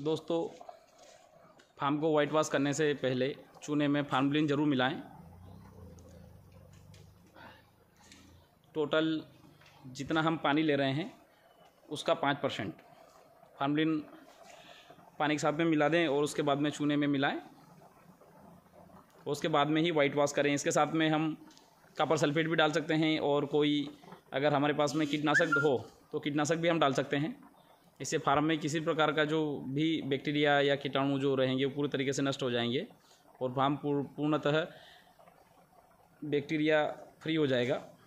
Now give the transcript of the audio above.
दोस्तों फार्म को white wash करने से पहले चूने में फार्मलिन ज़रूर मिलाएं टोटल जितना हम पानी ले रहे हैं उसका पाँच परसेंट फार्मलिन पानी के साथ में मिला दें और उसके बाद में चूने में मिलाएं उसके बाद में ही वाइट वॉश करें इसके साथ में हम कापर सल्फेट भी डाल सकते हैं और कोई अगर हमारे पास में कीटनाशक हो तो कीटनाशक भी हम डाल सकते हैं इससे फार्म में किसी प्रकार का जो भी बैक्टीरिया या कीटाणु जो रहेंगे वो पूरी तरीके से नष्ट हो जाएंगे और फार्म पूर्णतः बैक्टीरिया फ्री हो जाएगा